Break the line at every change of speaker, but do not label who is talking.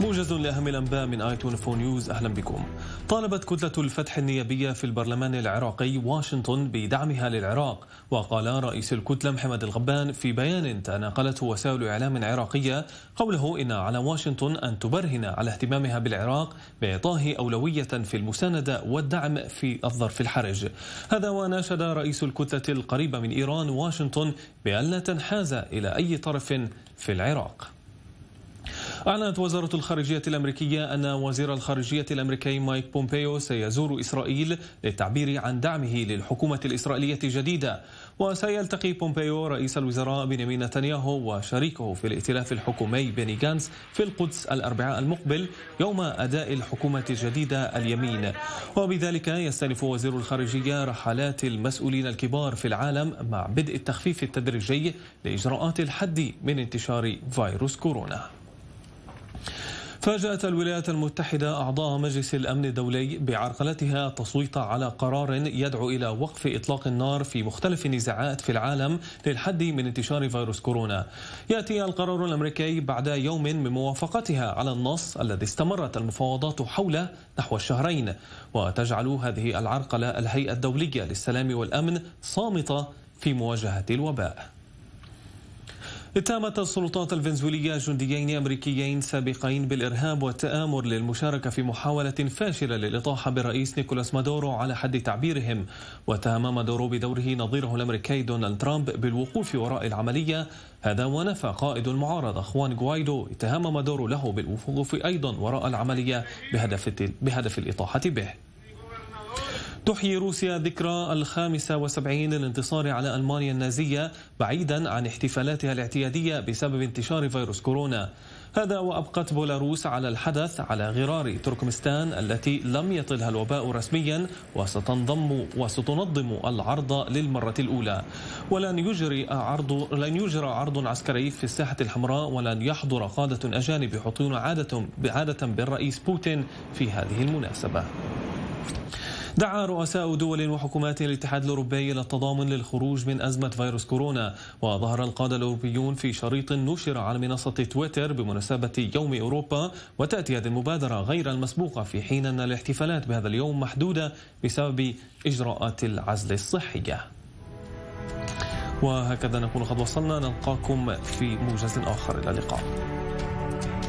موجز لأهم الأنباء من آي فور نيوز أهلا بكم طالبت كتلة الفتح النيابية في البرلمان العراقي واشنطن بدعمها للعراق وقال رئيس الكتلة محمد الغبان في بيان تناقلته وسائل إعلام عراقية قوله إن على واشنطن أن تبرهن على اهتمامها بالعراق بإعطائه أولوية في المساندة والدعم في الظرف الحرج هذا وناشد رئيس الكتلة القريبة من إيران واشنطن بأن لا تنحاز إلى أي طرف في العراق أعلنت وزارة الخارجية الأمريكية أن وزير الخارجية الأمريكي مايك بومبيو سيزور إسرائيل للتعبير عن دعمه للحكومة الإسرائيلية الجديدة وسيلتقي بومبيو رئيس الوزراء بنيامين نتنياهو وشريكه في الائتلاف الحكومي بيني غانس في القدس الأربعاء المقبل يوم أداء الحكومة الجديدة اليمين وبذلك يستأنف وزير الخارجية رحلات المسؤولين الكبار في العالم مع بدء التخفيف التدريجي لإجراءات الحد من انتشار فيروس كورونا فاجأت الولايات المتحدة أعضاء مجلس الأمن الدولي بعرقلتها تصويت على قرار يدعو إلى وقف إطلاق النار في مختلف النزاعات في العالم للحد من انتشار فيروس كورونا يأتي القرار الأمريكي بعد يوم من موافقتها على النص الذي استمرت المفاوضات حوله نحو الشهرين وتجعل هذه العرقلة الهيئة الدولية للسلام والأمن صامتة في مواجهة الوباء اتهمت السلطات الفنزويلية جنديين أمريكيين سابقين بالإرهاب والتآمر للمشاركة في محاولة فاشلة للإطاحة بالرئيس نيكولاس مادورو على حد تعبيرهم واتهم مادورو بدوره نظيره الأمريكي دونالد ترامب بالوقوف وراء العملية هذا ونفى قائد المعارضة خوان غوايدو اتهم مادورو له بالوقوف أيضا وراء العملية بهدف, بهدف الإطاحة به تحيي روسيا ذكرى الخامسة وسبعين للانتصار على ألمانيا النازية بعيدا عن احتفالاتها الاعتيادية بسبب انتشار فيروس كورونا هذا وأبقت بولاروس على الحدث على غرار تركمستان التي لم يطلها الوباء رسميا وستنضم وستنظم العرض للمرة الأولى ولن يجري عرض لن يجرى عرض عسكري في الساحة الحمراء ولن يحضر قادة أجانب يحطون عادة بعادة بالرئيس بوتين في هذه المناسبة. دعا رؤساء دول وحكومات الاتحاد الأوروبي إلى التضامن للخروج من أزمة فيروس كورونا وظهر القادة الأوروبيون في شريط نشر على منصة تويتر بمناسبة يوم أوروبا وتأتي هذه المبادرة غير المسبوقة في حين أن الاحتفالات بهذا اليوم محدودة بسبب إجراءات العزل الصحية وهكذا نكون قد وصلنا نلقاكم في موجز آخر إلى اللقاء